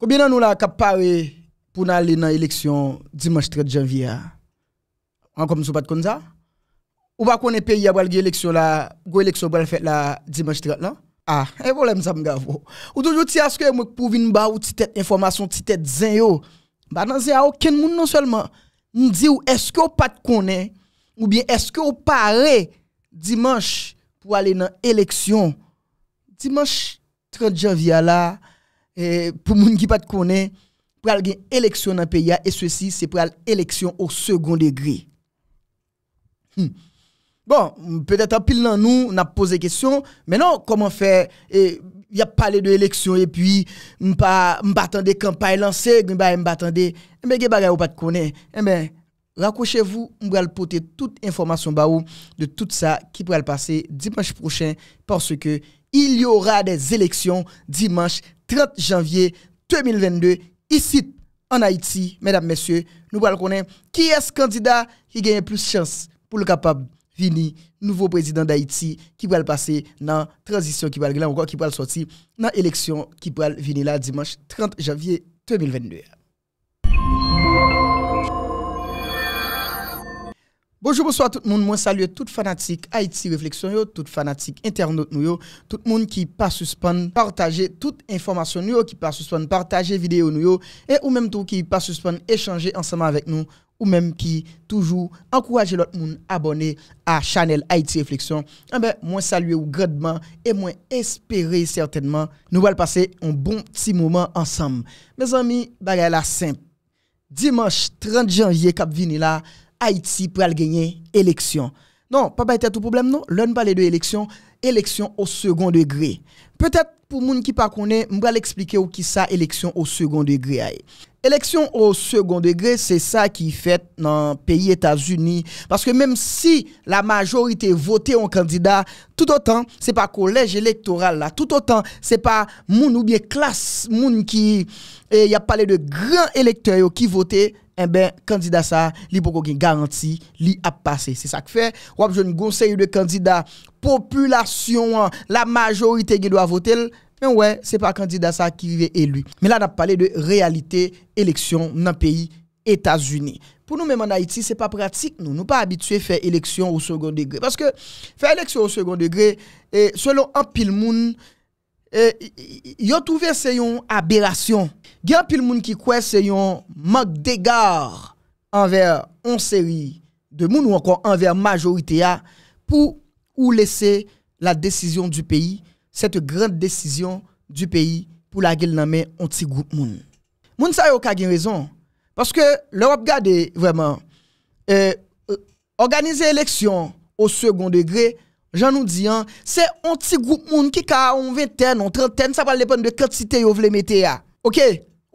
Combien nous là cap pour aller dans l'élection dimanche 30 janvier hein? En comme ça pas comme ça Ou pas est pays à une élection là, go élection pour faire la dimanche 30 là Ah, un problème ça me grave. Ou toujours tu as que moi pour venir ba ou vous information tête zin yo. Bah non c'est aucun monde non seulement me dit ou est-ce que pas connaît ou bien est-ce que vous dimanche pour aller dans l'élection dimanche 30 janvier là Eh, pou moun ki pat konen, pral gen eleksyon nan peya, e sosi se pral eleksyon ou seconde gri. Hmm. Bon, petèta pil nan nou, nan pose kesyon, menon, koman fè, eh, ya pale de eleksyon, e pi, mba tende kampay lanse, mba tende, eh mbe ge bagay ou pat konen, mbe, rakwèchevou, mbral pote tout informasyon ba ou, de tout sa, ki pral pase, dimanj prochen, porsu ke, il y aura des élections dimanche 30 janvier 2022 ici en Haïti. Mesdames, Messieurs, nous allons connaître qui est ce candidat qui gagne plus de chance pour le capable venir nouveau président d'Haïti, qui va le passer dans transition, qui va le encore qui va le sortir dans l'élection qui va venir là dimanche 30 janvier 2022. Bonjour, bonsoir tout moun, mwen salue tout fanatik Haïti Reflexyon yo, tout fanatik internet nou yo, tout moun ki pa suspon partaje tout informasyon nou yo, ki pa suspon partaje videyo nou yo, e ou mèm tou ki pa suspon echange ansama vek nou, ou mèm ki toujou ankouraje lot moun abonè a chanel Haïti Reflexyon, mwen eh salue ou gredman e mwen espere certainman nou wèl pase un bon ti mouman ansam. Mèz ami, bagay la semp, dimanche 30 janvye kap vini la, Haïti pral genye eleksyon. Non, pa pa ete tout poublem nou. Lè n'parle de eleksyon, eleksyon au second degré. Petèp pou moun ki pa konè, mbra l'explike ou ki sa eleksyon au second degré ae. Eleksyon au second degré, se sa ki fèt nan peyi Etats-Unis. Paske mèm si la majorité votè an kandida, tout autant, se pa kolèj elektoral la. Tout autant, se pa moun oubyè klas moun ki, eh, y ap pale de gran elektorè ou ki votè, e ben kandida sa li pou kon gen garanti li ap pase. Se sa k fe, wap joun goun se yon de kandida, populasyon an, la majorite gen do a votel, men wè, se pa kandida sa ki vive elu. Men la nap pale de realite eleksyon nan peyi Etats-Unis. Pou nou men man Haiti, se pa pratik nou, nou pa abitue fe eleksyon ou seconde degré. Paske, fe eleksyon ou seconde degré, eh, selon an pil moun, eh, yon touve se yon aberasyon. de gens moun ki que c'est un manque d'égard envers une série de moun ou encore envers la majorité pour ou laisser la décision du pays, cette grande décision du pays pour la gel nanme on ti de moun. Moun sa yo ka raison. Parce que l'Europe, ap vraiment, euh, euh, organiser l'élection au second degré, J'en dis, hein, c'est un petit groupe moun qui a une vingtaine, une trentaine, ça va dépendre de quantité vous voulez mettre. OK?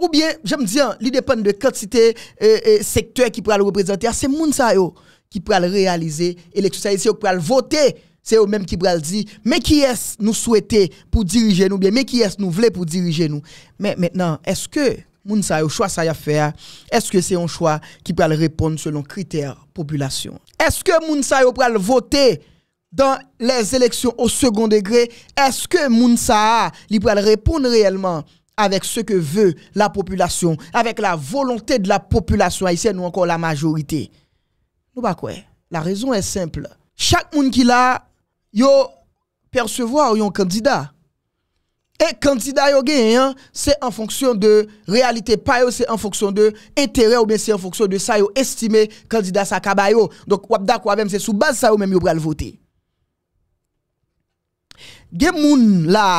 Ou bien, j'aime dire, il dépend de quantité et, euh, euh, secteur qui pourra le représenter. Ah, c'est yo qui pourra le réaliser. Et c'est eux qui pourra le voter. C'est eux même qui pourra le dire. Mais qui est-ce nous souhaiter pour diriger nous bien? Mais qui est-ce nous voulons pour diriger nous? Mais maintenant, est-ce que yo choix ça y faire, hein? est-ce que c'est un choix qui pourra le répondre selon critères population? Est-ce que Mounsayo pourra le voter? dans les élections au second degré, est-ce que Mounsa, il pourra répondre réellement avèk se ke vè la populasyon, avèk la volontè de la populasyon aisyen ou ankon la majorité. Nou ba kwe, la rezon è simple. Chak moun ki la, yo persevwa ou yon kandida. E kandida yo gen, se en fonksyon de realité pa yo, se en fonksyon de enterre ou men se en fonksyon de sa yo estime kandida sa kaba yo. Dok wap da kwa vem, se sou baz sa yo men yo pral vote. Gen moun la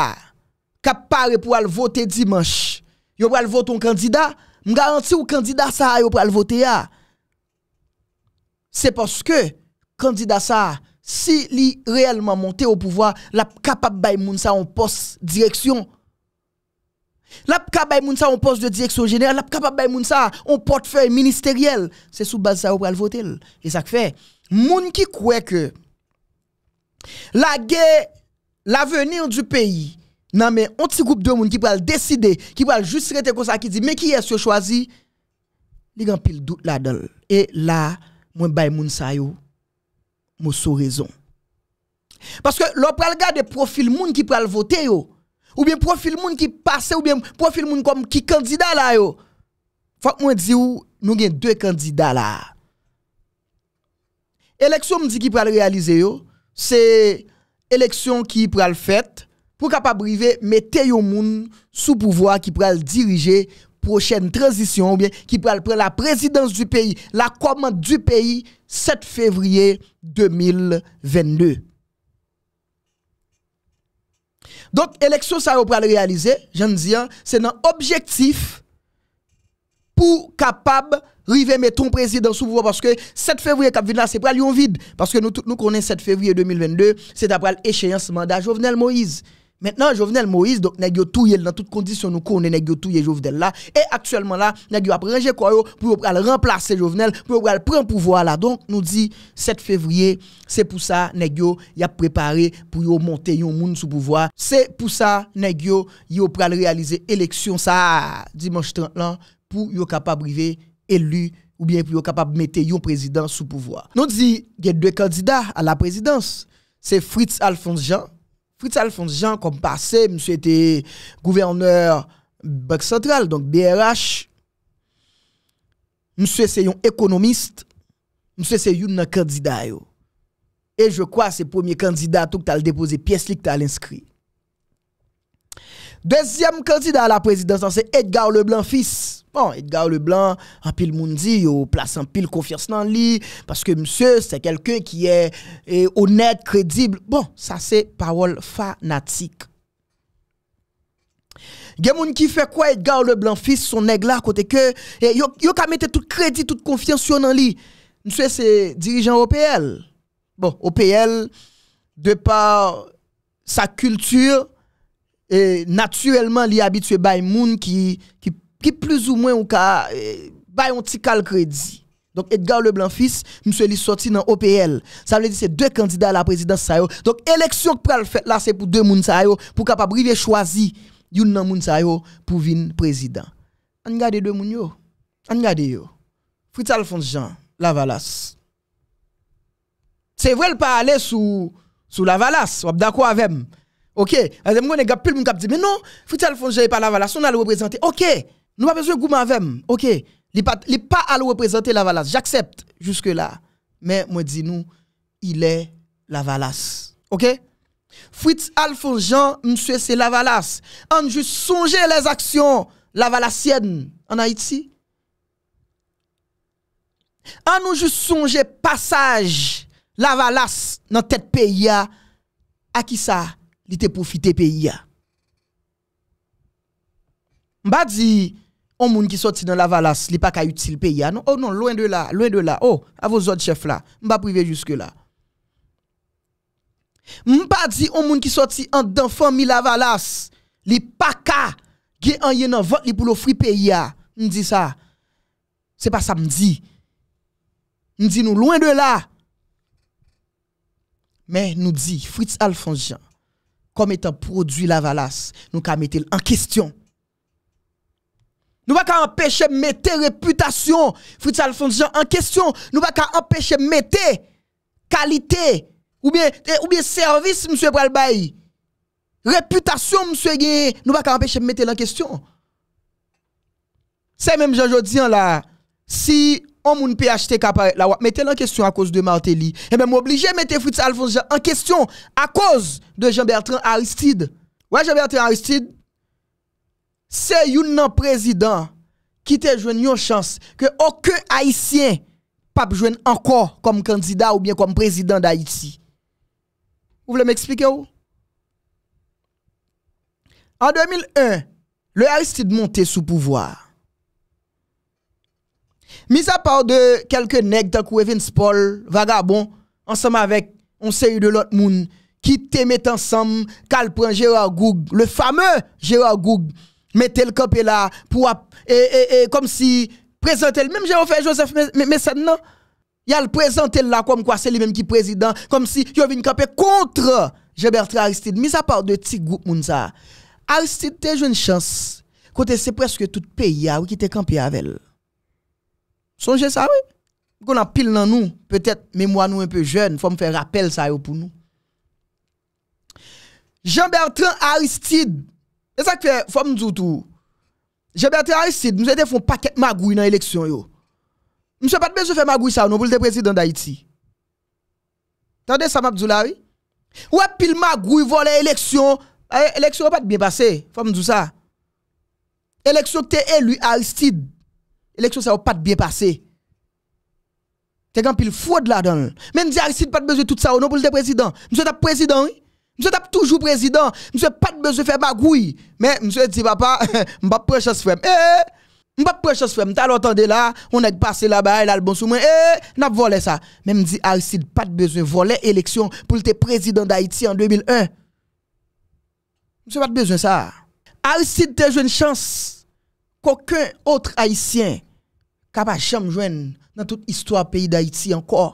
qui pou pour aller voter dimanche, yo pral voter un candidat, me garantis ou candidat ça yo pral voter C'est parce que candidat ça si li réellement monté au pouvoir, la capable bay moun sa en poste direction. La capable moun sa en poste de direction générale, la capable bay moun sa en portefeuille ministériel. C'est sous base ça yo pral voter. Et ça fait moun qui croit que la guerre l'avenir du pays nan men, onti koup de moun ki pral deside, ki pral just rete konsa ki di, men ki yè se yo chwazi, li gen pil dout la del. E la, mwen bay moun sa yo, moun sou rezon. Paske, lò pral gade profil moun ki pral vote yo, ou bien profil moun ki pase, ou bien profil moun kom ki kandida la yo, fak mwen di yo, nou gen dwe kandida la. Eleksyon mwen di ki pral realize yo, se eleksyon ki pral fète, pour capable à mettre au monde sous pouvoir qui pourra diriger prochaine transition ou bien qui pourra prendre la présidence du pays, la commande du pays 7 février 2022. Donc élection ça va réaliser, j'en dis hein, c'est un objectif pour capable river mettre un président sous pouvoir parce que 7 février cap c'est pas Lyon vide parce que nous nous connaissons 7 février 2022 c'est après l'échéance mandat Jovenel Moïse Maintenant, Jovenel Moïse, donc, n'a tout dans toutes conditions, nous connaissons, n'a touye Jovenel là. Et actuellement là, n'a rangé quoi pour remplacer Jovenel, pour prendre pouvoir là. Donc, nous dit 7 février, c'est pour ça, n'a il a préparé pour monter un monde sous pouvoir. C'est pour ça, n'a yo, yo pral réaliser élection ça, dimanche 30 là, pour yo capable arriver élu ou bien pour être capable mettre un président sous pouvoir. Nous dit, il y a deux candidats à la présidence. C'est Fritz Alphonse Jean, Fritz Alfonso Jean kom pase, mswe te gouverneur Boc Central, donk BRH, mswe se yon ekonomist, mswe se yon nan kandida yo. E je kwa se pwemye kandida touk tal depoze piyes li k tal inskri. Dezyem kandida la prezidentan se Edgar Leblanc fils. Bon, Edgar Leblanc, en pile dit yo place un pile confiance dans lui, parce que monsieur, c'est quelqu'un qui est, honnête, crédible. Bon, ça c'est parole fanatique. gens qui fait quoi Edgar Leblanc fils son nèg là côté que yo yo ka mette tout crédit, toute confiance dans lui. Monsieur c'est dirigeant OPL. Bon, OPL de par sa culture et naturellement li habitué bay moun qui qui qui plus ou moins ou ka eh, un petit cal crédit. Donc Edgar Leblanc fils, monsieur li sorti dans OPL. Ça veut dire c'est deux candidats à la présidence ça yo. Donc élection pral fait là c'est pour deux moun ça pour capable river choisir une nan moun pour vin président. On garde deux moun yo. On garde yo. Fritz Alphonse Jean, Lavalas. C'est vrai le pas aller sous sous Lavalas, ou d'accord avec OK, je me gars pile moun k'ap dit mais non, Fritz Alphonse Jean pas Lavalas, on a le représenté. OK. Nou pa bezwe Goumavem, ok, li pa al wè prezante Lavalas, j'aksept juske la, men mwen di nou ilè Lavalas. Ok? Fuit al foun jan mswe se Lavalas an nou jous sonje les aksyon Lavalasyen an Haiti. An nou jous sonje pasaj Lavalas nan tet peya akisa li te poufite peya. Mba di On moun ki soti nan lavalas, li pa ka util pe ya. Non, oh non, loin de la, loin de la. Oh, a vos od chef la, mba prive juske la. Mba di, on moun ki soti an dan fomi lavalas, li pa ka ge an yen an vot li pou lo fri pe ya. Mdi sa, se pa sa mdi. Mdi nou loin de la. Men nou di, frits alfangian, kom etan produ lavalas, nou ka metel an kestyon. Nous ne pouvons pas empêcher de mettre réputation, Fritz Alphonse en question. Nous ne pouvons pas empêcher de mettre qualité ou bien, eh, ou bien service, M. Pralbaï. Réputation, M. Gué, Nous ne pouvons pas empêcher de mettre en question. C'est même Jean-Jodien hein, là. Si on peut acheter la là, mettez en question à cause de Martelly. et eh ben, même obligé de mettre Fritz Alphonse en question à cause de Jean-Bertrand Aristide. Ouais, Jean-Bertrand Aristide, Se yon nan prezidant ki te jwen yon chans ke oke Haitien pap jwen anko kom kandida ou bien kom prezidant d'Haiti. Ou vle m'ekspike ou? An 2001, le Aristide monte sou pouvoar. Misa par de kelke neg takou Evans Paul, Vagabond, ansam avek, on se yon de lot moun ki te met ansam kalpren Gérard Goug, le fame Gérard Goug, mettez le campé là pour et, et, comme si présenter même j'ai fait Joseph mais ça non il a le présenté là comme quoi c'est lui-même qui président comme si il vient camper contre Jean-Bertrand Aristide mis à part de petits groupes moun ça Aristide te une chance côté c'est presque tout pays ah, qui était campé avec elle songez ça oui qu'on a pile dans nous peut-être mémoire nous un peu jeune faut me faire rappel ça pour nous Jean-Bertrand Aristide E sa ki fè, fòm djoutou, jè bè te Aristide, nou se te fòm paket magoui nan eleksyon yo. Mse pat bejou fè magoui sa ou nou pou lte prezidant d'Haïti. Tande Samabdjou la wè? Ou apil magoui, vò lè eleksyon, e, eleksyon wè pat bie passe, fòm djoutou sa. Eleksyon te elu Aristide, eleksyon se wè pat bie passe. Te kan pil fòd la dan. Men di Aristide pat bejou tout sa ou nou pou lte prezidant. Mse ta prezidant wè? Mse tap toujou prezidant, mse pat beze fè magoui, men mse di vapa, mbap pre chas fèm, eee, eh, eh, mbap pre chas fèm, ta l'antande la, on ek pase la baye la l'bon soumen, eee, eh, nap vole sa. Men mdi Aïsid pat beze vole eleksyon pou lte prezidant d'Haïti an 2001. Mse pat beze sa. Aïsid te jwen chans koken otre Haïsien kap a chanm jwen nan tout istwa peyi d'Haïti ankoa.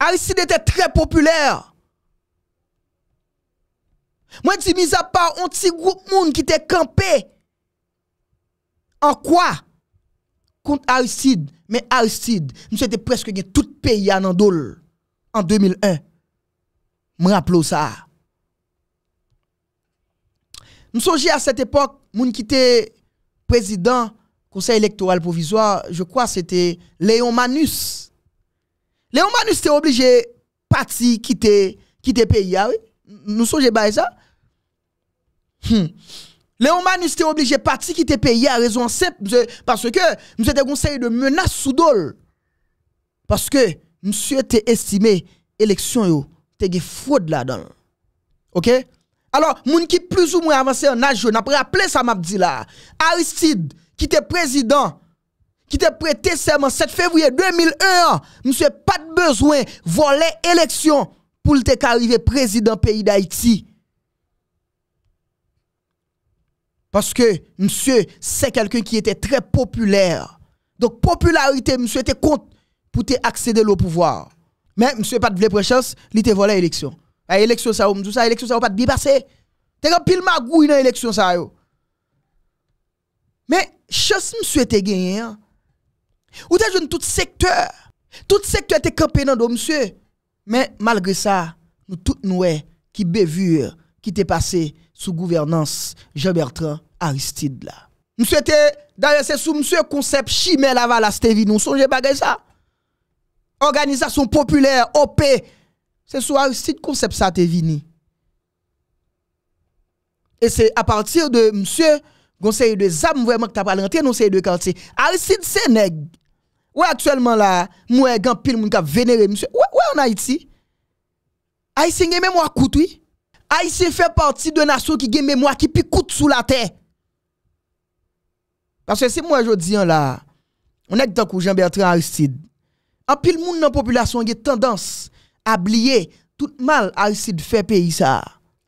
Aristide était très populaire. Moi, dis, mis à part un petit groupe monde qui était campé. En quoi? Contre Aristide. Mais Aristide, nous étions presque tous tout pays à en 2001. Je rappelle ça. Nous sommes à cette époque, moun qui était président conseil électoral provisoire, je crois c'était Léon Manus. Le ouman nou se te oblige pati ki te ah hmm. peyi a rezon sep. Parce ke nou se te konseye de menas sou dole. Parce ke nou se te estime eleksyon yo te ge fwod la dan. Ok? Alors moun ki plus ou mou avanse anaj yo, napre aple sa map di la. Aristide ki te prezidant, qui t'a prêté serment 7 février 2001, monsieur pas de besoin voler élection pour te arriver président pays d'Haïti. Parce que monsieur, c'est quelqu'un qui était très populaire. Donc popularité, monsieur était contre pour te accéder au pouvoir. Mais monsieur pas de vraie chance, il te volé élection. l'élection. Bah, élection ça ou ça, élection ça pas bien passé. T'es comme pile magouille dans élection ça Mais chance monsieur était gagné hein. Ou te joun tout sektor Tout sektor te kampenando msye Men malgre sa Nou tout noue ki bevur Ki te pase sou gouvernans Jean Bertrand Aristide la Msye te, daryan se sou msye Konsep chime lavala ste vini Nou sonje bagay sa Organizasyon populer, OP Se sou Aristide Konsep sa te vini E se apartir de msye Gonseye de ZAM Gonseye de ZAM Ou akselman la, mwen gen pil moun ka venere, mwen se, ou an Haiti? Haitien gen mè mè mwa koutoui? Haitien fè parti de nasyon ki gen mè mwa ki pi kout sou la tè? Pase se mwen jodi an la, mwen ek tan kou Jean-Bertrand Aristide. An pil moun nan populasyon gen tendans, abliye, tout mal Aristide fè peyi sa.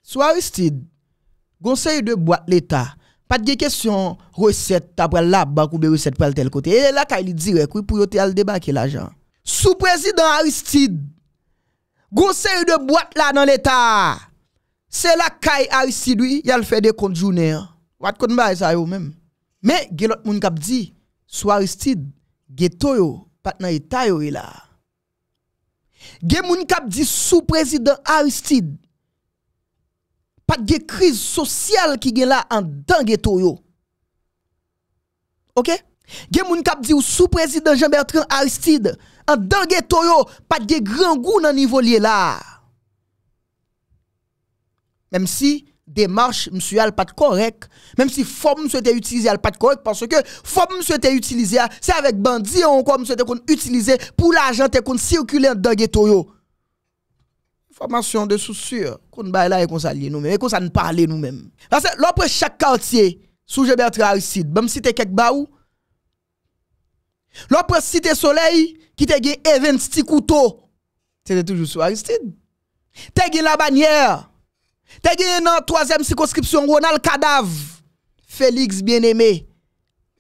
Sou Aristide, gonsen yon de boite l'Etat, Pat ge kesyon resept apre lab, bakoube resept pal tel kote. E la kay li direk, wipou yote al debake la jan. Sou prezident Aristide, gose yu de boat la nan l'Etat. Se la kay Aristide wii, yal fè de kont jounè. Wat kon ba e sa yo mèm. Mè, ge lot moun kap di, sou Aristide, ge to yo, pat nan l'Etat yo yi e la. Ge moun kap di, sou prezident Aristide, Pat ge kriz sosyal ki gen la an denge toyo. Ok? Gen moun kap di ou sou prezident Jean-Bertrand Aristide, an denge toyo, pat ge gran goun an nivou li la. Mem si demarche mswe al pat korek, mem si fom mswe te utilize al pat korek, parce ke fom mswe te utilize a, se avek bandi an an kon mswe te kon utilize, pou la jan te kon sirkule an denge toyo. Formation de soussure, qu'on baille là et qu'on s'allie nous-mêmes, et qu'on s'en parle nous-mêmes. Parce que l'opre chaque quartier, sous Bertrand Aristide, même si t'es quelque baou, l'autre cité soleil, qui t'a gagné petit Couteau, c'était toujours sous Aristide. T'as gagné la bannière, tu gagné dans troisième circonscription, Ronald Cadavre, Félix Bien-Aimé.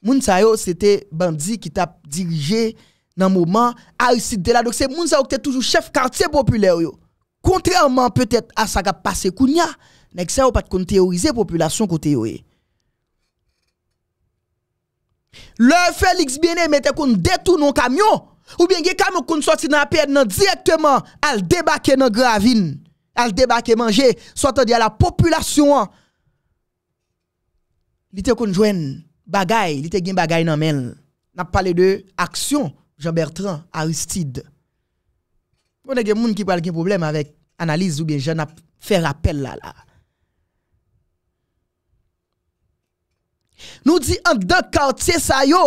Moun c'était bandit qui t'a dirigé dans le moment Aristide là. Donc c'est Moun qui est toujours chef quartier populaire. Yo. Contrairement peut-être à ce qui a passé Kounia, nèg ça pas de théoriser population côté Le Félix Bien-Aimé était qu'on détourne un camion ou bien un camion qu'on sorti dans la période directement al débarquer dans gravine, al débarquer manger, soit à la population. Il était qu'on joine bagay, il était gen bagay nan men. N'a parlé de action Jean-Bertrand Aristide. Pwene gen moun ki pal gen problem avèk analiz ou gen jen ap fè rapèl la la. Nou di an da kart se sa yo,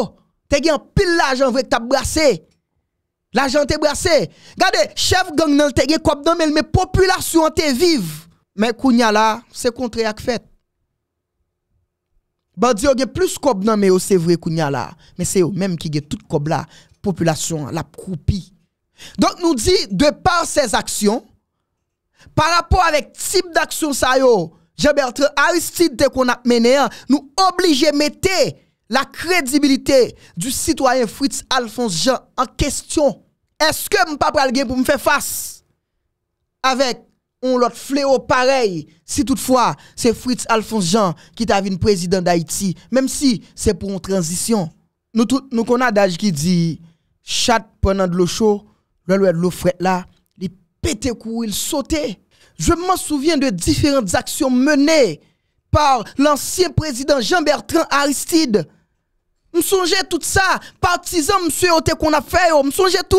te gen pil la jen vwèk ta brase. La jen te brase. Gade, chev gang nan te gen kob nan men me populasyon te viv. Men kounya la, se kontre ak fèt. Badi yo gen plus kob nan men yo se vwèk kounya la. Men se yo, menm ki gen tout kob la, populasyon la proupi. Donc nous dit, de par ses actions, par rapport avec type d'action ça yo, Jean-Bertrand Aristide qu'on a mené, nous à mettre la crédibilité du citoyen Fritz Alphonse Jean en question. Est-ce que je pas pour me faire face avec un autre fléau pareil si toutefois c'est Fritz Alphonse Jean qui t'a président d'Haïti même si c'est pour une transition nous avons nous qui dit chat pendant de l'eau chaude le l'eau frette là, il pétait courir, il sautait. Je m'en souviens de différentes actions menées par l'ancien président Jean-Bertrand Aristide. Je tout ça, partisan monsieur qu'on a fait, je oh, songeait tout.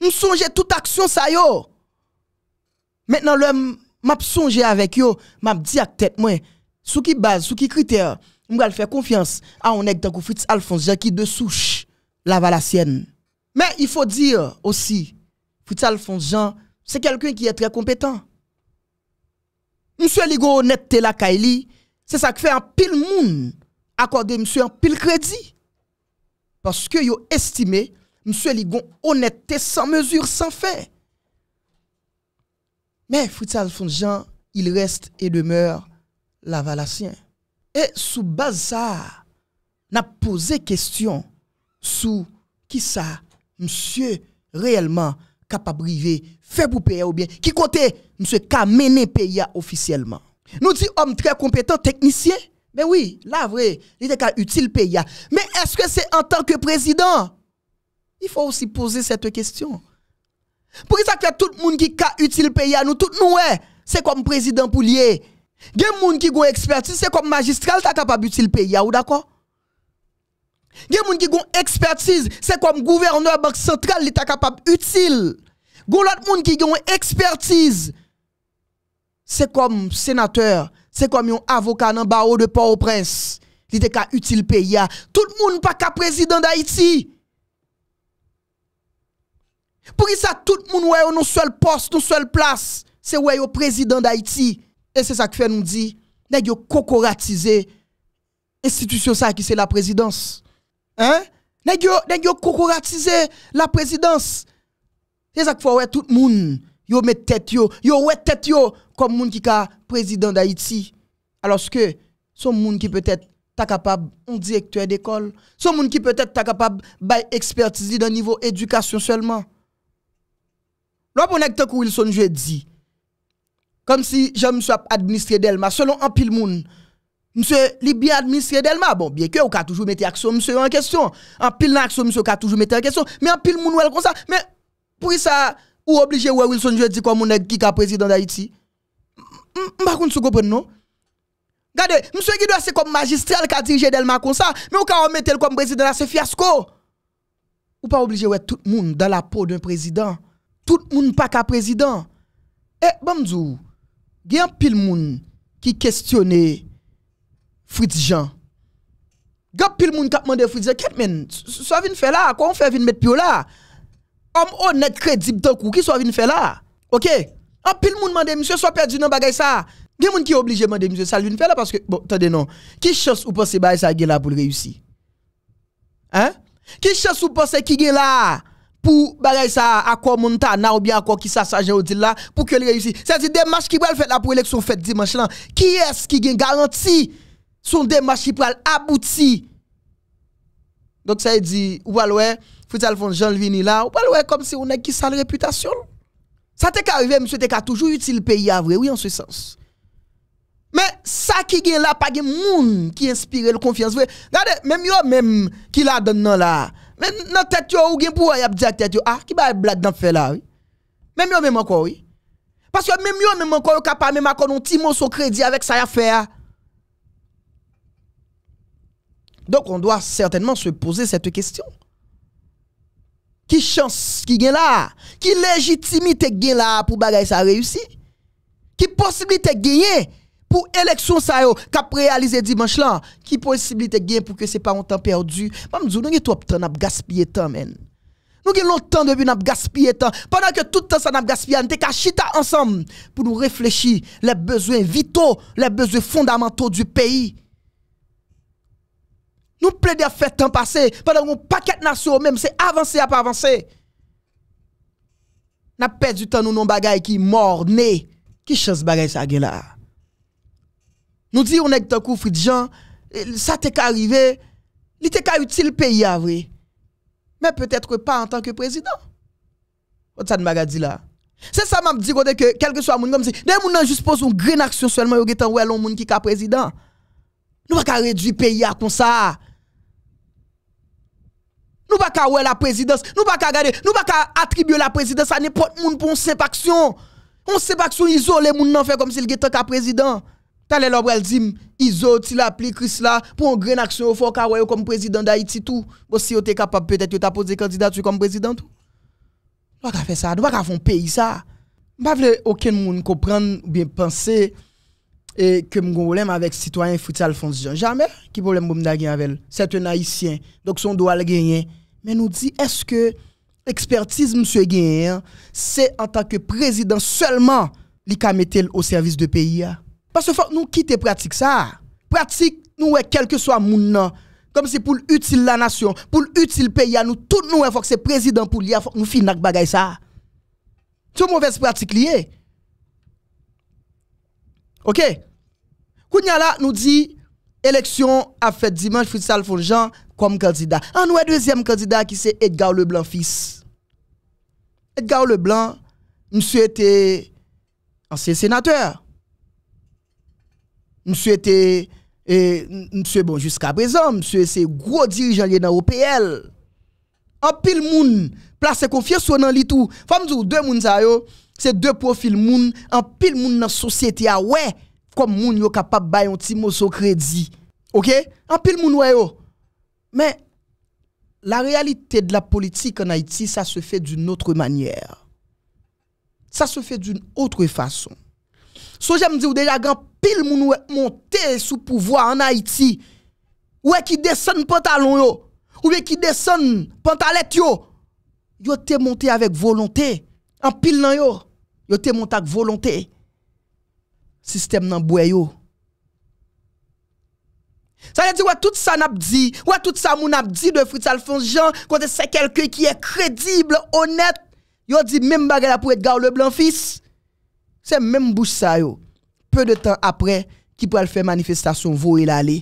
Je songeais toute action ça yo. Maintenant le m'a songé avec yo, m'a dit à tête moi, sous qui base, sous qui critère, on va faire confiance à un nèg de Fritz Alphonse qui de souche, la sienne. Mais il faut dire aussi, Fritz Alphonse Jean, c'est quelqu'un qui est très compétent. Monsieur Ligo honnêteté la c'est ça qui fait un pile monde accorder monsieur un pile crédit. Parce que yo estimé monsieur Ligon honnêteté sans mesure, sans fait. Mais Fritz Alphonse Jean, il reste et demeure valassien. Et sous base ça, n'a posé question sous qui ça monsieur réellement capable de fait pour payer ou bien qui côté monsieur ka mener officiellement nous dit homme très compétent technicien mais oui là vrai il est utile pays mais est-ce que c'est en tant que président il faut aussi poser cette question pour ça que tout le monde qui ka utile pays nous tout nous hein, c'est comme président pour des monde qui ont expertise c'est comme magistral, magistrat capable utile pays ou d'accord il y a des qui ont expertise. C'est comme gouverneur banque centrale, est capable utile. expertise. C'est comme sénateur, c'est comme un avocat dans le barreau de Port-au-Prince. Il ka utile pays. Tout le monde pas président d'Haïti. Pour ça, tout le monde a un seul poste, une seule place. C'est le président d'Haïti. Et c'est ça qui fait nous dit. Nous avons cocoratisé l'institution qui c'est la présidence. Hein? ce pas la présidence. C'est ça faut tout le monde. Yo met tête yo, yo ouais tête yo comme monde qui ka président d'Haïti. Alors que son monde qui peut-être ta capable un directeur d'école, son monde qui peut-être ta capable bay expertise dans niveau éducation seulement. L'on vous avez Wilson jeudi. Comme si j'aime soit administré d'Elma selon un pile monde Monsieur, Libye administré Delma. Bon, bien que ou ka toujours mettre action monsieur en question. En pile l'action monsieur a toujours mettre en question, mais en pile moun comme ça. Mais pour ça ou obligé ou Wilson je dis comme mon qui ka président d'Haïti. Je ne sou pas, non Regardez, monsieur Guido c'est comme magistral qui a dirigé Delma comme ça, mais ou ka mis comme président c'est fiasco. Ou pas obligé ou tout le monde dans la peau d'un président. Tout le monde pas qu'un président. Et eh, bonjour il y a un pile moun qui questionne Fritijan. Gap pil moun kap mande fritijan. Kep men. Swa vin fe la. Ko an fe vin met pi yo la. Om onet kredib to kou. Ki swa vin fe la. Ok. An pil moun mande msye. Swa perdi nan bagay sa. Gen moun ki oblije mande msye. Swa vin fe la. Paske. Bon. Tade non. Ki chos ou pose ki gen la pou l reyusi. Hein. Ki chos ou pose ki gen la. Pou bagay sa. Ako moun ta. Na ou bien ako ki sa sajen ou di la. Pou ke l reyusi. Se di demas ki wèl fèt la pou lèk sou fèt di man son démarche qui pral abouti. Donc ça dit, ou pas ouais, Fritz Alphonse Jean vini là, ou pas ouais, comme si on a qui sale réputation. Ça te arrivé, monsieur, t'es toujours utile pays à vrai, oui, en ce sens. Mais ça qui gagne là, pas de monde qui inspire le confiance. Regardez, même yo, même qui la donne là. Mais dans tête yo, ou gen pour y a tête va ah, qui être blague dans fait là, oui. Même yo, même encore, oui. Parce que même yo, même encore, capable, même encore, un petit mot sur crédit avec ça y a donc on doit certainement se poser cette question. Qui chance qui gagne là Qui légitimité gagne là pour bagaille ça réussisse Qui possibilité gagne pour élection ça yo qu'a réalisé dimanche là Qui possibilité gagne pour que c'est pas un temps perdu Mam dou nous trop temps n'a gaspiller temps men. Nous avons longtemps depuis nous gaspillé temps. Pendant que tout le temps ça nous gaspillé, nous avons chita ensemble pour nous réfléchir les besoins vitaux, les besoins fondamentaux du pays. Nous plaidons à faire temps passer Pendant qu'on paquet nations, même, c'est avancer à pas avancer. N'a perdu temps nous non bagay qui mort né. Qui chance bagay ça gen là? Nous dit on est tant de gens, ça t'est qu'arrivé, il t'est utile pays à vrai. Mais peut-être pas en tant que président. Ça ne dit là. C'est ça m'a dit que quel que soit monde comme si des juste posent une grande action seulement, temps un monde qui est président. Nous ne pouvons pas réduire le pays à comme ça. Nous pas qu'à la présidence, nous pas qu'à garder, nous pas qu'à attribuer la présidence à n'importe monde pour une simple action. On simple action les moun n'en fait comme s'il était qu'à président. T'allais les bral dim, iso ti la pli Chris là pour une grande action faut qu'à comme président d'Haïti tout. Bon si était capable peut-être t'a posé candidature comme président tout. Nous pas qu'à faire ça, nous pas qu'à faire un pays ça. Pas vle aucun monde comprendre ou bien penser et que mon problème avec citoyen Fritz Alphonse Jean jamais qui problème bon avec c'est un haïtien donc son doit le gagner mais nous dit est-ce que l'expertise, monsieur Guéhen, c'est en tant que président seulement met-elle au service de pays parce que faut nous quitter pratique ça pratique nous quel que soit moun comme si pour utile la nation pour utile pays nous tout nous faut que président pour li nous finak bagay ça c'est mauvaise pratique OK Kounya nous dit Eleksyon a fèt Dimanche Futsal Fonjan kom kandida. An wè dwezyem kandida ki se Edgar Leblanc fis. Edgar Leblanc, mswe te ansè senatèr. Mswe te, mswe bon jiska prezèm, mswe se gro dirijanlè nan OPL. An pil moun, plase konfye sou nan litou. Famzou, dè moun zayò, se dè profil moun, an pil moun nan sosyete a ah wè. comme moun yo capable bay un petit mot crédit. OK En pile moun wè yo. Mais la réalité de la politique en Haïti, ça se fait d'une autre manière. Ça se fait d'une autre façon. So j'aime dire déjà grand pile moun wè sous pouvoir en Haïti. Ou qui descend pantalon yo, ou bien qui descend pantalette yo. Yo te monté avec volonté. En pile nan yo. Yo te monté avec volonté. Sistem nan bwe yo. Sa yon di wè tout sa nap di, wè tout sa moun ap di de Fritz Alfons Jean kontè se kelke ki e kredible, onet. Yon di mèm bagè la pou et gaw le blanfis. Se mèm bouche sa yo, peu de tan apre ki pou al fè manifestasyon vò il ale.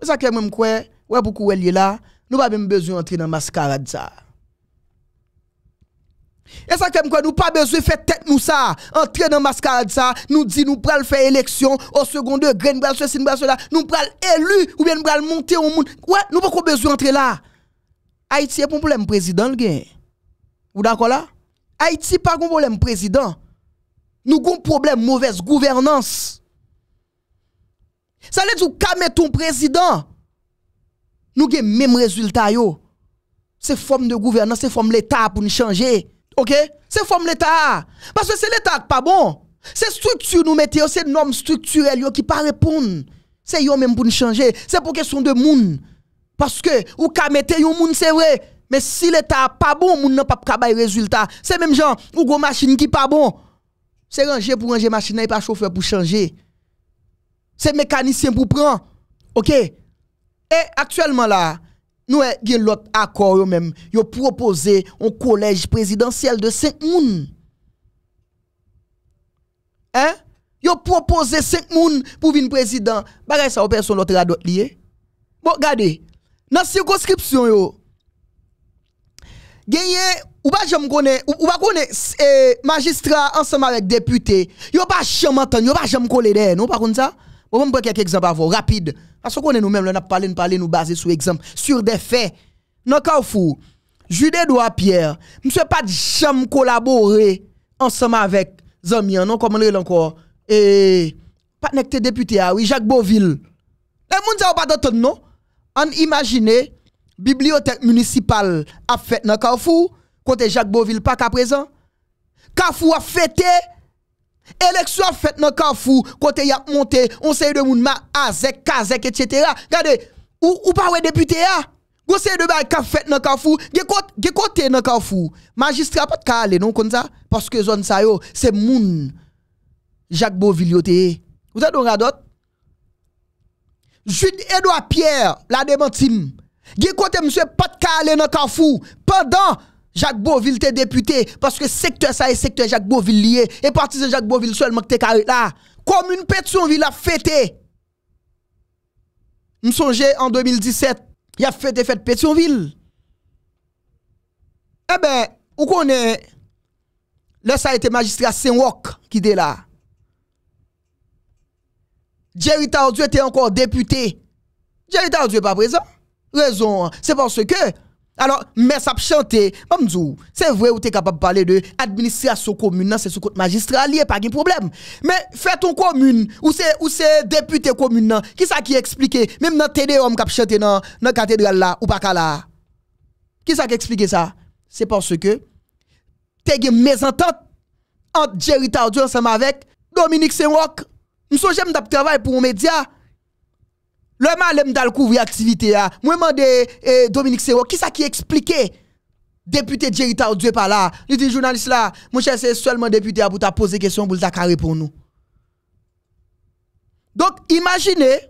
Se sa ke mèm kwen, wè pou kou el ye la, nou wè mèm bezou yon entre nan maskara di sa. E sa kem kwa nou pa bezwe fè tek nou sa, entre nan maskara di sa, nou di nou pral fè eleksyon, o sekonde grene bral sè si, nou pral elu, ou bien bral monte ou moun, wè nou pa kon bezwe entre la. Haiti e pou mboulèm prezidant gen, ou dakwa la? Haiti pa kon mboulèm prezidant, nou kon mboulèm mouvès gouvernans. Sa lè djou kamè ton prezidant, nou gen mèm rezultat yo, se fòm de gouvernans, se fòm l'Etat pou ni chanje. Se fom l'Etat Paske se l'Etat pa bon Se strukture nou mette yo Se nom strukturel yo ki pa repon Se yo menm pou n'change Se pou kesyon de moun Paske ou ka mette yo moun se wè Me si l'Etat pa bon moun nan pa prabay rezultat Se menm jan ou go maschine ki pa bon Se ranger pou ranger maschine Ay e pa chauffeur pou change Se mekanisyen pou pran Ok Et aktuellement la Nous avons eh, l'autre accord yo même. Yo proposé un collège présidentiel de 5 moun. Hein? Yo proposé 5 moun pour venir président. Bagay ça personne l'autre a d'autre lié. Bon, regardez. Dans circonscription yo. Gagné ou pas ou, eh, magistrat ensemble avec député. Yo pas jamais yo pas jamais vous derrière, non pas comme ça. Bon, on prendre quelques exemples avant rapide. Parce qu'on est nous-mêmes, on a parlé, nous parlé, nous basé sur exemple, sur des faits. Dans Carrefour, Jude Doua Pierre, monsieur pas jamais collaboré ensemble avec Zamian, hein, non, comment le encore, et pas député, ah oui, Jacques Beauville. Les gens ne pas d'entendre, non? On imagine, bibliothèque municipale a fait dans Carrefour, côté Jacques Beauville, pas qu'à présent. Carrefour a fêté, Eleksyon fèt nan kafou, kote ya montè, onseye de moun ma azek, kazek, etc. Gade, ou pa wè deputè ya? Goseye de moun ka fèt nan kafou, ge kote nan kafou. Majistra pat kalè, non kon sa? Paske zon sa yo, se moun, Jacques Bovilliotè. Votè don radot? Joui Edouard Pierre, la demantime, ge kote monsè pat kalè nan kafou, pendant... Jacques Beauville te depute paske sekte sa e sekte Jacques Beauville liye e parti se Jacques Beauville sol mak te kare la kom un Petionville a fete m sonje en 2017 ya fete fete Petionville e eh be ou konen le sa ete magistra Senwok ki de la Jerry Tardieu te ankon depute Jerry Tardieu pa prezon rezon se panse ke Alors mè sa ap chante, mè mdou, se vwe ou te kapap pale de administrasyon komune nan se soukote magistralye, pa gen problem. Mè fè ton komune, ou se depute komune nan, ki sa ki explike, mè mè nan tède ou mè kap chante nan katedral la ou pa ka la. Ki sa ki explike sa, se panse ke, te gen mè zantant, an djeri tardyon seman vek, Dominik se wak, mso jè mdap travay pou mè diya. Le malem dal couvrir activité a. Moi mandé eh, Dominique Sero, qui est-ce qui expliquait député Jerry Dieu par là. Il dit journaliste là, mon cher c'est seulement député pour t'a poser question pour t'a pour nous. Donc imaginez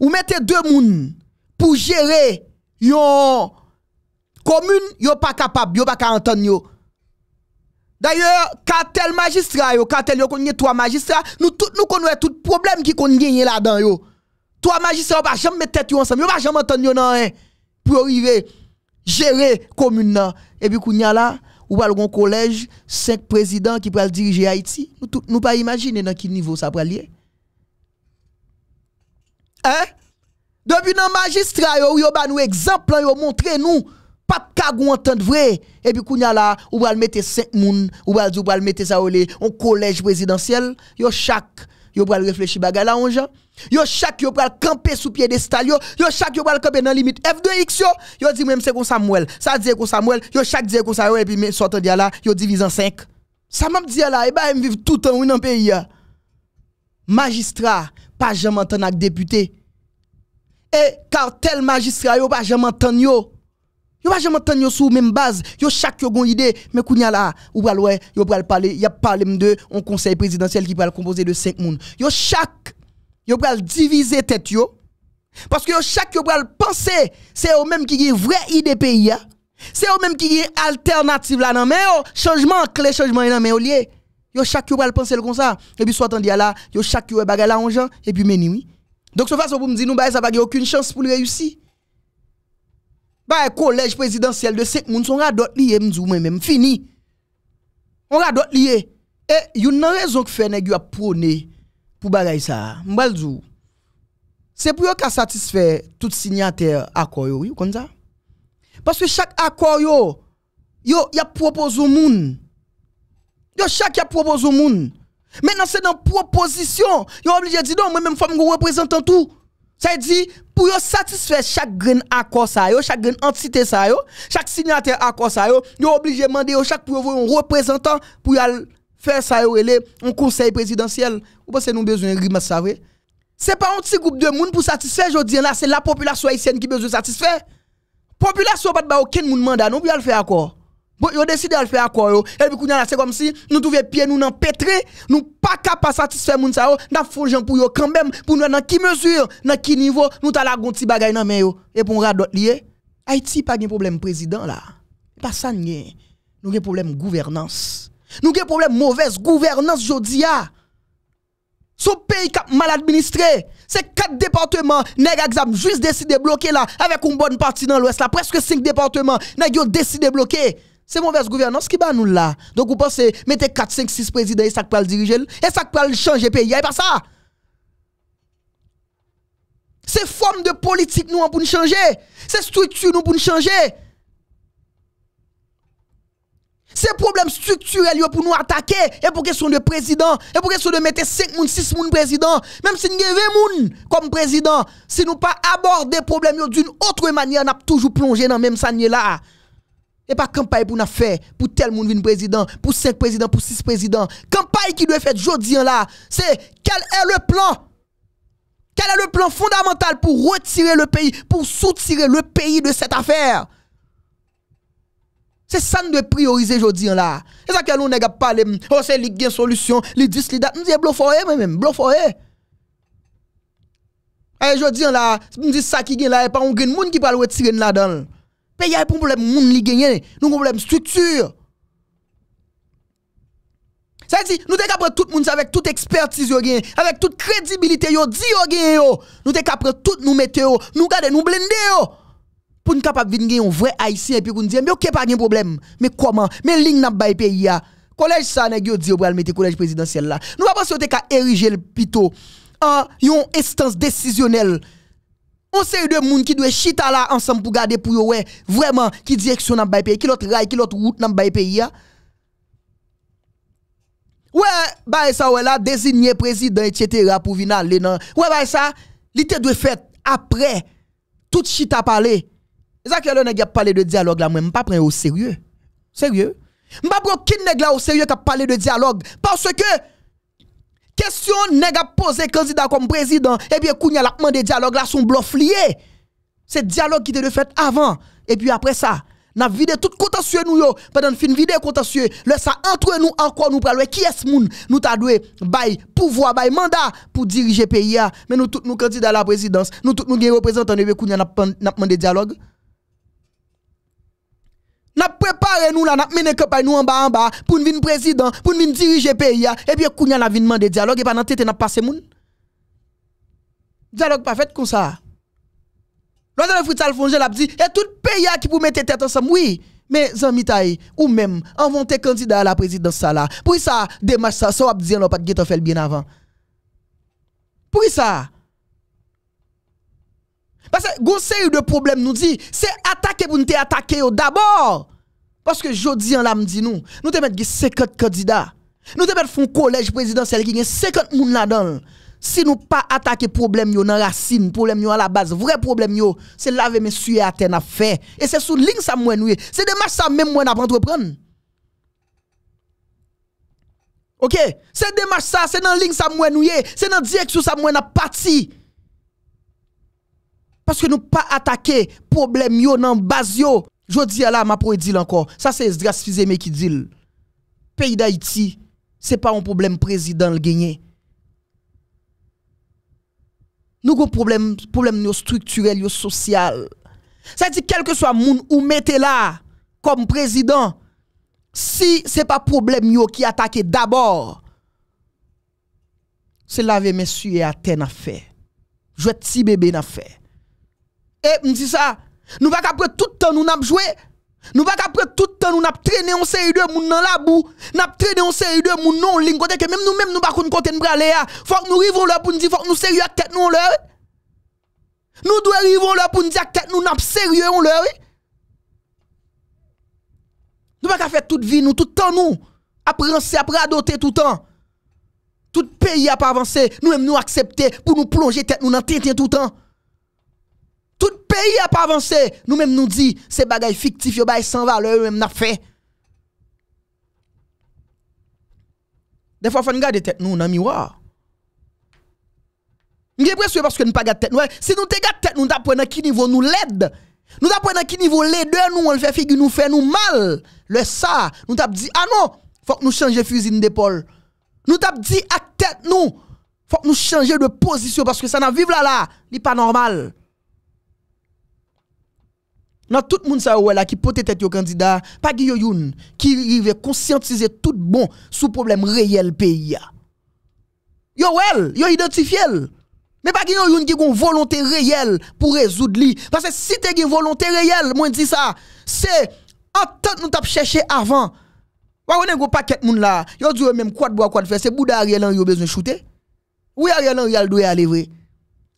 vous mettez deux moun pour gérer yon commune yo pas capable, yo pas capable yo. D'ailleurs, cartel magistrat yo, cartel yo connait trois magistrats, nous tout nous connaissons tout problème qui connaît là-dedans yo. To a magister yo pa jam metet yo ansam. Yo pa jam enten yon an an. Pro ive, jere, komune nan. Ebi kou nyala, ou pal kon kolej, 5 prezident ki pal dirije Haiti. Nou pa imagine nan ki nivou sa pal liye. Eh? Debi nan magistra yo, yo pa nou ekzemplan, yo montre nou, pa kagou enten vwe. Ebi kou nyala, ou pal metet 5 moun, ou pal di ou pal metet sa ole, kon kolej prezidentyel, yo chak. yo pral réfléchir baga la Yo chaque yo pral camper sous pied des yo, yo chaque yo pral camper dans limite F2X yo, yo dit même c'est comme Samuel, ça dit comme Samuel, yo chaque dit comme ça et puis sortant de là, yo divise en 5. Ça m'a dit là, et eh ben, ils vivre tout temps dans pays Magistrat pas jamais entendre député. Et cartel magistrat yo pas jamais entendre yo. Yo pas jamais tendre sous même base, yo chaque yo gon idée, mais kounya la ou pral wè, yo pral parler, y a parlé de un conseil présidentiel qui pral composé de 5 moun. Yo chaque yo pral diviser tête yo parce que yo chaque yo pral penser, c'est eux même qui une vraie idée pays hein. C'est eux même qui une alternative là nan mais yo, changement clé changement nan mais lié. Yo chaque yo pral penser comme ça et puis soit tandi là, yo chaque yo bagay là en gens et puis meni oui. Donc ce façon pour me dire nous bah ça pas aucune chance pour réussir. Bah, collège présidentiel de 5 moun, son radot lié, m'dou même fini. On radot lié. Et, yon nan raison que fait nèg a prôné pour bagay ça. M'bal C'est pour yon satisfait tout signataire accord yo, comme ça. Parce que chaque accord yo, y a propose au moun. chaque y a propose au moun. Maintenant c'est dans proposition, yo obligé de dire non, moi même femme représentant tout. Ça dit, pour satisfaire chaque grain accord ça chaque grain entité ça chaque signataire accord ça yo, yo obligé demander chaque pour yon représentant pour faire ça yo un conseil présidentiel. Ou pensez nous besoin de ça vrai? C'est pas un petit groupe de monde pour satisfaire jodi là, c'est la population haïtienne qui besoin de satisfaire. Population pas de aucun monde mandat, nous pour le faire accord. Bon yo deside al fwe akwa yo, el bi kounye al ase kom si, nou touve piye nou nan petre, nou pa kap a satisfe moun sa yo, nan fonjan pou yo kambem, pou nou anan ki mesur, nan ki nivou, nou tala gonti bagay nan men yo, epon rad dot liye. Haiti pa gen problem prezident la, pa san gen, nou gen problem gouvernance, nou gen problem mouvez, gouvernance jodi ya. Ah. Sou peyi kap mal administre, se kat departement, neg a gzam, jwis deside bloke la, avek un bon parti nan lwes la, preske 5 departement, neg yo deside bloke. C'est mauvaise gouvernance qui bat nous là. Donc vous pensez, mettez 4, 5, 6 présidents et ça peut le diriger, et ça peut le changer le pays. Et pas ça. C'est forme de politique nous hein, pour nous changer. C'est structure nous pour nous changer. C'est problème structurel pour nous attaquer. Et pour question de président. Et pour question de mettre 5 moun, 6 moun président. Même si nous avons 20 moun comme président. Si nous pas aborder problème d'une autre manière, nous toujours plongé dans même sanier là. Ne pa kampaye pou na fè, pou tel moun vin prezident, pou 5 prezident, pou 6 prezident. Kampaye ki dwe fèt jodi an la, se, kel è le plan? Kel è le plan fondamental pou retire le peyi, pou soutire le peyi de set a fè? Se sa n dwe priorize jodi an la? E sa ke lou nè gap pale, ose li gen solusyon, li dis, li dat, m diye blofoye mè mèm, blofoye. E jodi an la, m diye sa ki gen la, e pa on gen moun ki pal wetire nan la donl. Men ya yon problem moun li genyen, yon problem struktur. Sa yon si, nou te kapre tout moun sa vek tout ekspertiz yo genyen, avek tout kredibilite yo, di yo genyen yo. Nou te kapre tout nou mete yo, nou gade nou blende yo. Poun kapak vin genyen yon vre aisyen epi koun diyen, men yo kepa gen problem, men koman, men ling nan bay pe ya. Kolej sa ne ge yo di yo brel meti kolej prezidansyel la. Nou va pas yo te ka erije l pito an yon estans desisyonel, On se yu de moun ki dwe chita la ansam pou gade pou yo wè, vwèman ki direksyon nan bay peyi, ki lot ray, ki lot wout nan bay peyi ya. Wè, ba esa wè la, dezinye prezident, etc. pou vina lè nan. Wè ba esa, li te dwe fèt apre, tout chita pale. Eza ki yon nege pale de diyalog la mwen, mwen pa pren yo seryè. Seryè. Mwen pa prou kin neg la yo seryè ka pale de diyalog, parce ke... Kestyon nega pose kanzida kom prezident, ebiye kounya lakman de diyalog la son blof liye. Se diyalog ki te refet avan, ebiye apre sa, na vide tout kontasye nou yo, padan fin vide kontasye, lese a entre nou an kwa nou pralwe, ki es moun nou ta dwe bay pouvoi, bay manda pou dirije peyi ya, men nou tout nou kanzida la prezidans, nou tout nou gen reprezentan ebiye kounya lakman de diyalog. N'a préparé nous là, n'a mené campagne nous en bas en bas pour venir président, pour venir diriger pays et hein. puis eh kounya n'a des demander dialogue et pas dans tête n'a passé moun. Dialogue pas fait comme ça. L'autre le fonge l'a dit et tout pays qui pour mettre tête ensemble oui. Mais amis taille ou même inventer candidat à la présidence ça là. Pour ça démarche ça ça va dire pas de fait bien avant. Pour ça Basè, gounse yu de problem nou di, se atake pou nou te atake yo dabor. Paske jodi an la mdi nou, nou te met ge sekot kodida. Nou te met foun kolej prezidansel ki gen sekot moun la don. Si nou pa atake problem yo nan rasin, problem yo an la baz, vre problem yo, se lave men suye a ten a fe. E se sou lin sa mwen ouye, se demas sa men mwen ap antrepran. Ok, se demas sa, se nan lin sa mwen ouye, se nan diyek su sa mwen ap pati. Paske nou pa atake problem yo nan baz yo. Jodi ya la, ma pou e dil ankon. Sa se es dras fizeme ki dil. Peyi da iti, se pa un problem prezident l genye. Nou kon problem yo strukturel, yo sosyal. Sa di kelke swa moun ou mette la kom prezident. Si se pa problem yo ki atake dabor. Se la ve mè suye a ten a fe. Jwè ti bebe na fe. E mdi sa, nou bak apre tout tan nou nap jwe, nou bak apre tout tan nou nap trene yon seri de moun nan labou, nap trene yon seri de moun nan lingote, ke mèm nou mèm nou bakoun kote nbrale ya, fòk nou rivon lò pou nou di fòk nou seri ak tet nou lò, nou dwe rivon lò pou nou di ak tet nou nap seri yon lò, nou bak apre tout vi nou, tout tan nou, apre ansi, apre adote tout an, tout peyi ap avanse, nou mèm nou aksepte pou nou plonge tet nou nan ten ten tout an. Tout peyi a pa avanse, nou menm nou di, se bagay fiktif yo bay san vale, ou menm na fe. De fwa fwa nou gade tet nou nan miwa. Nou gen pweswe paske nou pa gade tet nou. Se nou te gade tet nou, nou ta pwen an ki nivou nou led. Nou ta pwen an ki nivou lede nou, an fe figi nou fe nou mal. Le sa, nou ta pdi, an ah non, nou, fwa k nou chanje fuzine depol. Nou ta pdi ak tet nou, fwa k nou chanje de pozisyon, paske sa nan vive la la, ni pa normal. dans tout le monde ça là qui peut être candidat pas qui youn qui veut conscientiser tout bon sous problème réel pays yo well yo identifié mais pas qui youn qui une volonté réelle pour résoudre li parce que si tu une volonté réelle moi dis ça c'est en tant nous avons cherché avant Wa wè pas wè paquet moun là yo dure mèm kwa d'boa quoi faire c'est bouda Ariel Henry yo besoin shooter. Oui Ariel Henry doit doit aller livrer.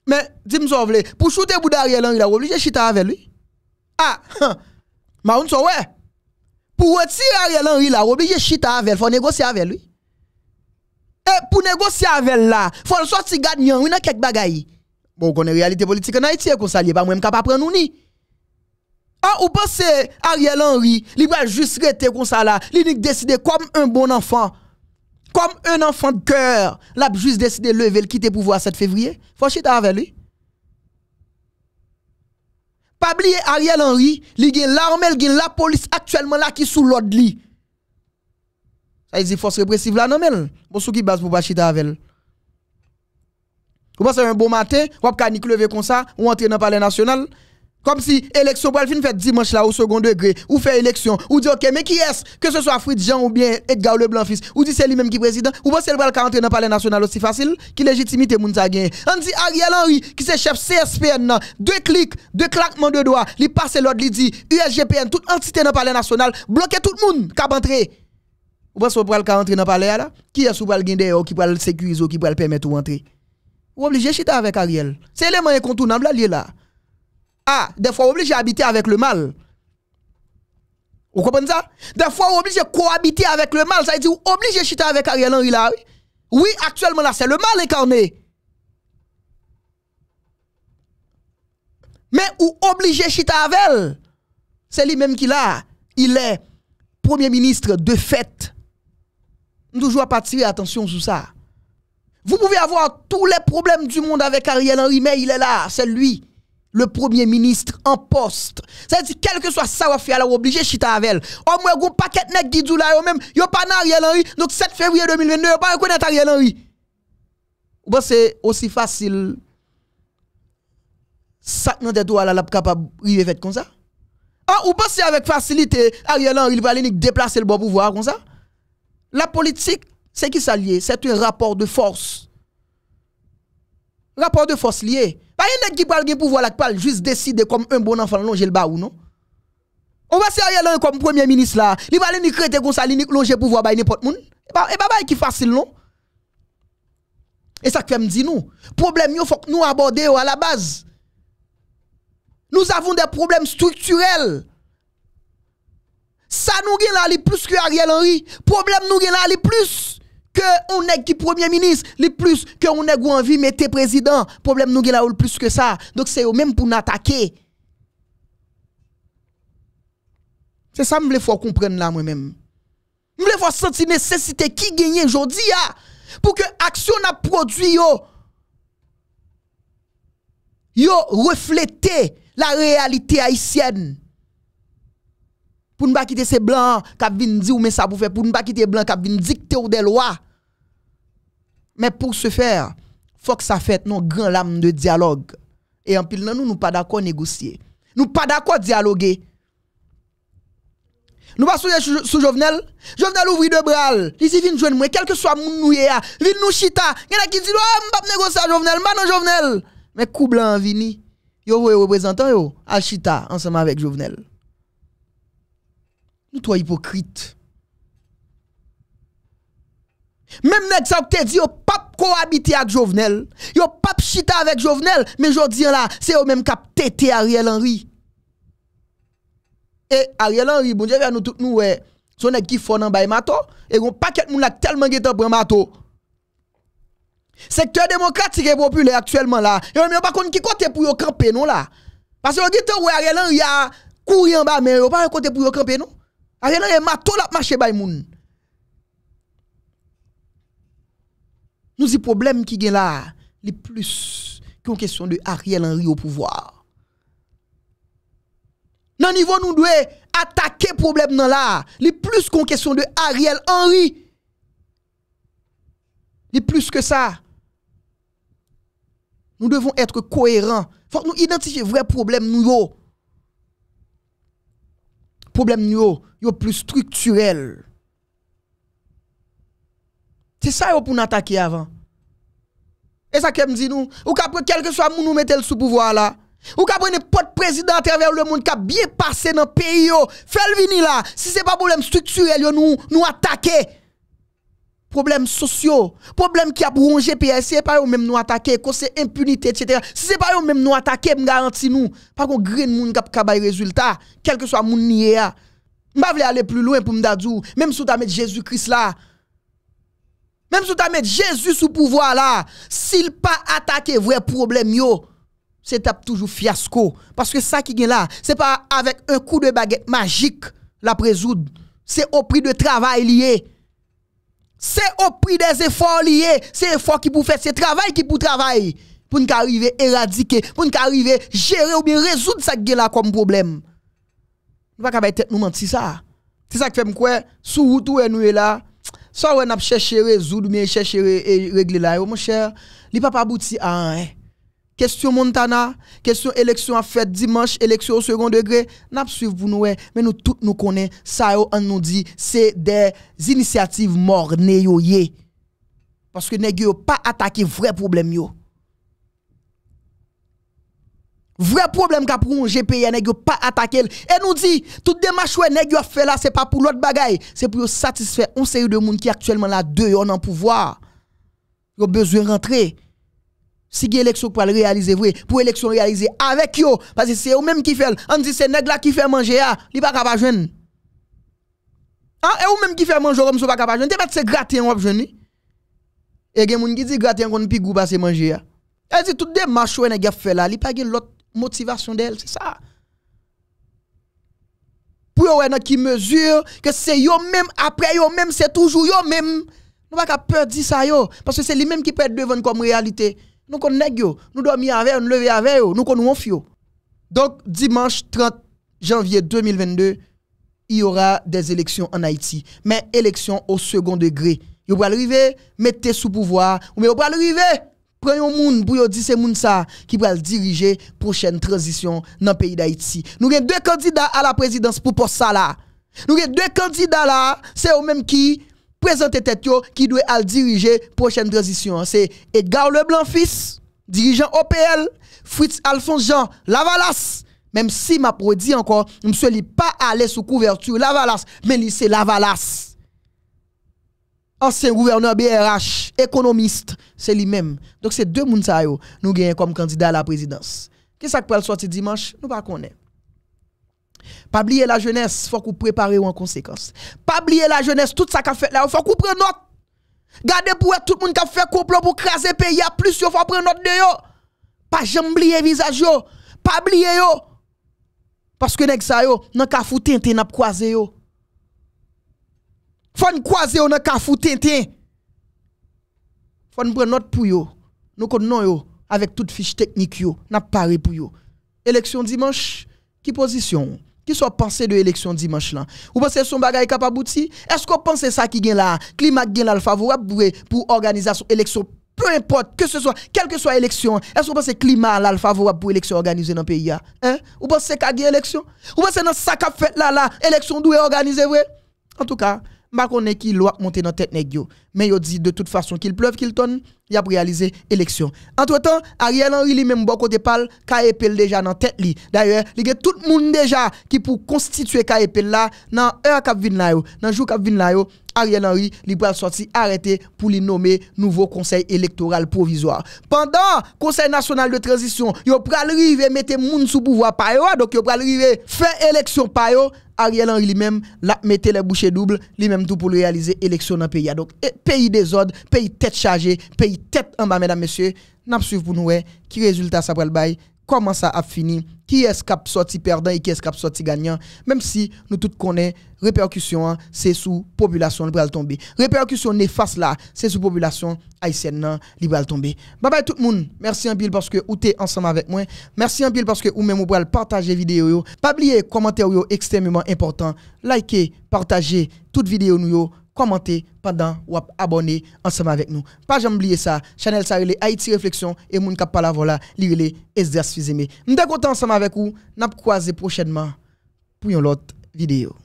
Mais, dis-moi pour shooter bouda Ariel il a obligé chita avec lui. Ah, Maroun sou we Pou wetir Ariel Henry la Wobli je chita avel Fon negosi avel lui E pou negosi avel la Fon sot si ganyan Ou nan kek bagay Bon konen realite politike Na iti e konsa li Bak mwen m kap apren nou ni A ou pas se Ariel Henry Li wajous rete konsa la Li nik deside kom un bon anfan Kom un anfan de kèr Lap jous deside leve L kite pouvo a 7 fevrier Fon chita avel lui Pabliye Ariel Henry li gen l'armel gen la polis aktuelman la ki sou lod li. Sa yi zi fos represiv la nanmel. Bo sou ki bas pou bachita avel. Kou bas a yon bon mate, wap ka ni kleve kon sa, ou antre nan pale nasyonal. Comme si l'élection pour fait dimanche là au second degré, ou fait élection, ou dit ok, mais qui est-ce Que ce soit Fritz Jean ou bien Edgar Leblanc fils, ou dit c'est lui-même qui est président, ou pense le va rentrer dans le palais national aussi facile, qui légitimité Mounsa gagne. On dit Ariel Henry, qui c'est chef CSPN, deux clics, deux claquements de doigts, il passe l'ordre, il dit USGPN, toute entité dans le palais national, bloquez tout le monde qui entrer. Ou pense le va rentrer dans le palais là Qui est-ce qui va le sécuriser, qui va le permettre entrer Ou obligé chita chiter avec Ariel. C'est l'élément incontournable là. Ah, des fois, obligé habiter avec le mal. Vous comprenez ça? Des fois, obligé à cohabiter avec le mal. Ça veut dire, obligé chiter avec Ariel Henry là. Oui, actuellement là, c'est le mal incarné. Mais ou à chiter avec elle. C'est lui-même qui l'a. Il est premier ministre de fait. Nous toujours pas tirer attention sur ça. Vous pouvez avoir tous les problèmes du monde avec Ariel Henry, mais il est là, c'est lui le premier ministre en poste. C'est-à-dire quel que soit ça, on là, obligé chita avec Au moins, un paquet de là, dit là, même, a pas d'Ariel Henry. Donc, 7 février 2022, yo pas reconnaître Ariel Henry. Ou c'est aussi facile. Ça, non, des doigts là, capable de faire comme ça. Ah, ou pensez avec facilité, Ariel Henry, il va aller déplacer le bon pouvoir comme ça. La politique, c'est qui s'allie? C'est un rapport de force. Rapport de fos liye, pa yon ek ki pral gen pouvo lakpal, jwis deside kom un bon anfan lonje lba ou non? On va se a yon lan kom premier minis eh eh non? la, li balen ni krete kon sa linik lonje pouvo baye ni pot moun, e ba baye ki fasil non? E sa krem di nou, problem yo fok nou aborde yo a la baz. Nou avon de problem strukturel. Sa nou gen lali plus ki Ariel Henry, problem nou gen lali plus. que on est qui premier ministre, le plus que on est envie mettez président. Problème nous là plus que ça. Donc c'est eux même pour nous attaquer. C'est ça que je veux comprendre là moi-même. Je veux sentir nécessité qui gagne aujourd'hui ah, pour que action n'a produit yo yo refléter la réalité haïtienne pour ne pas quitter ces blancs qui viennent dire mais ça pour faire pour ne pas quitter blancs qui viennent dicter ou des lois mais pour ce faire faut que ça fait non grand lame de dialogue et en pile nous nous pas d'accord négocier nous pas d'accord dialoguer nous pas sous sou Jovenel. Jovenel ouvre de bras. Il vient joindre moi, quel que soit mon nous là, il nous chita. Il y en a qui dit "Oh, pas négocier Jovenel, maintenant non Jovenel." Mais coup blanc vini. Yo voyez représentant yo al chita ensemble avec Jovenel. Nou to a hipokrite. Mem menk sa ou te di yo pap kou habite ak jovenel. Yo pap chita avèk jovenel. Menjò diyan la, se yo menm kap tete Ariel Henry. E Ariel Henry, bon jè vè an nou tout nou wey. Son ek ki fon an bay mato. E yon paket moun lak telman getan pou yon mato. Sektor demokratik e popule aktuellement la. E yon menmè yon bakoun ki kote pou yon kampe nou la. Pase yon ditan wey Ariel Henry a kouri an ba men. Yon pan yon kote pou yon kampe nou. Ariyel Henry matou la mache bay moun. Nou zi problem ki gen la, li plus kon kesyon de Ariyel Henry ou pouvoar. Nan nivou nou dwe atake problem nan la, li plus kon kesyon de Ariyel Henry, li plus ke sa, nou devon etre koueran, fok nou identiche vwè problem nou yo. problem nou yo, yo plus strukturel. Se sa yo pou nou atake avan? E sa kem zinou? Ou ka pou kelke swa moun nou metel sou pouvoar la? Ou ka pou ne pot prezident atrever le moun ka biye pase nan peyi yo? Fèl vini la! Se se pa pou lem strukturel yo nou atake! problèmes sociaux, problèmes qui a rongé PSC, pas eux même nous attaquer, c'est impunité, etc. Si c'est pas eux même nous attaquer, me garantis nous, pas qu'on grain moun fait le résultat, quel que soit moun nié a. veux pas aller plus loin pour m'dadou, même si tu mis Jésus-Christ là. Même si tu mis Jésus sous pouvoir là, s'il pas attaquer vrai problème yo, c'est toujours fiasco parce que ça qui est là, c'est pas avec un coup de baguette magique la résoudre. c'est au prix de travail lié. Se opri des efor liye, se efor ki pou fese, se travay ki pou travay, pou n ka rive eradike, pou n ka rive jere ou mi rezoud sak gen la kom problem. Mwen pa kabay tet nou manti sa. Ti sa ki fem kwen, sou wout ou en ou e la, sa ou en ap cheshe rezoud ou mi cheshe regle la, yo mwen chere. Li papa bouti, a, a, a. Kestyon montana, kestyon eleksyon a fèt, dimans, eleksyon au second degré, nap suiv pou nouè. Eh. Men nou tout nou konè, sa yo an nou di, se de zinisiativ mor neyo ye. Paske negyo yo pa atake vre problem yo. Vre problem ka pou yon GP ya negyo pa atake el. E nou di, tout demach wè negyo a fè la, se pa pou lot bagay. Se pou yo satisfè, on se yo de moun ki aktuellement la 2 yo nan pouvoar. Yo bezwen rentre yon. Si ge eleksyon pou al realize vwe, pou eleksyon realize avèk yo, pazi se ou mèm ki fèl, an di se neg la ki fèl manje ya, li pa kapajwen. An, e ou mèm ki fèl manje ou mèm sou pa kapajwen, te pat se graten wap jweni. E gen moun ki di graten kon pi goupa se manje ya. E di tout de macho ene ge fèl la, li pa gen lot motivasyon de el, se sa. Pou yo wè nan ki mèzure, ke se yo mèm, apre yo mèm, se toujou yo mèm. Nou pa kapèr di sa yo, parce se li mèm ki pèr devan kom realite. Nous connaissons nous dormons avec nous lever avec nous connaissons Donc dimanche 30 janvier 2022, il y aura des élections en Haïti, mais élections au second degré. Vous va arriver, mettez sous pouvoir, mais vous va arriver un monde pour dire c'est moun ça qui va diriger prochaine transition dans le pays d'Haïti. Nous avons deux candidats à la présidence pour poste ça là. Nous avons deux candidats là, c'est eux même qui Présente tête qui doit diriger prochaine transition. C'est Edgar Leblanc fils, dirigeant OPL, Fritz Alphonse Jean Lavalas. Même si m'a produit encore, ne sommes pas aller sous couverture Lavalas, mais c'est Lavalas. Ancien gouverneur BRH, économiste, c'est lui-même. Donc c'est deux moun nous gagnons comme candidat à la présidence. Qu'est-ce qui peut sortir dimanche? Nous pas connaissons pas oublier la jeunesse, faut qu'on prépare en conséquence. Pas oublier la jeunesse, tout ça qu'a fait là, faut qu'on prenne note. Gardez pour tout le monde qui a fait complot pour craser pays, il y a plus il faut prendre note de yo. Pas jamais oublier visage yo, pas oublier yo. Parce que nèg ça yo, nan ka foutin tin n'a croiser yo. Faut croiser yo nan ka foutin tin. Faut prendre note pour yo. Nous connaissons yo avec toute fiche technique yo, n'a paré pour yo. Élection dimanche, qui position? Qui soit pensé de l'élection dimanche là Ou pensez son bagage capable abouti Est-ce qu'on pense ça qui gagne là Climat gagne là favorable pour, organiser organisation élection peu importe que ce soit quelle que soit l'élection est-ce que vous climat là favorable pour élection organisée dans le pays hein, hein? ou pensez qu'il y a élection ou pensez dans ça qu'a fait là là élection doit organiser vrai en tout cas m'a pas qui loi monter dans tête nèg yo mais il dit de toute façon qu'il pleuve, qu'il tonne, il a réalisé élection. Entre-temps, Ariel Henry lui-même, bon côté parle, KEPL déjà dans tête li. D'ailleurs, il y a tout le monde déjà qui pour constituer KEPL là, dans un qu'a vinn là, dans jour qu'a vinn Ariel Henry, il va sortir arrêter pour lui nommer nouveau conseil électoral provisoire. Pendant Conseil national de transition, il pral arriver mettre monde sous pouvoir yo donc il va arriver faire élection yo Ariel Henry lui-même, la mette les bouchées doubles, lui-même tout pour réaliser élection dans le pays. Donc, pays des désordre, pays tête chargée, pays tête en bas, mesdames, messieurs. Nous suivons pour nous, eh. qui résultat ça va le comment ça a fini, qui est-ce qui a sorti perdant et qui est-ce qui a sorti gagnant, même si nous tous connaissons, répercussion, hein, c'est sous population libérale tombée. tomber. Répercussion néfaste là, c'est sous population haïtienne hein, libérale tombée. tomber. Bye bye tout le monde, merci en pile parce que vous êtes ensemble avec moi, merci en pile parce que vous même vous pouvez partager vidéo, pas oublier commentaire extrêmement important, likez, partagez, toute vidéo nous commenter pendant ou abonner ensemble avec nous. Pas jamais oublier ça. Chanel ça relé Haïti réflexion et moun kap la voilà, li relé Esdras Fizeme. M'ta content ensemble avec vous. N'a croiser prochainement pour une autre vidéo.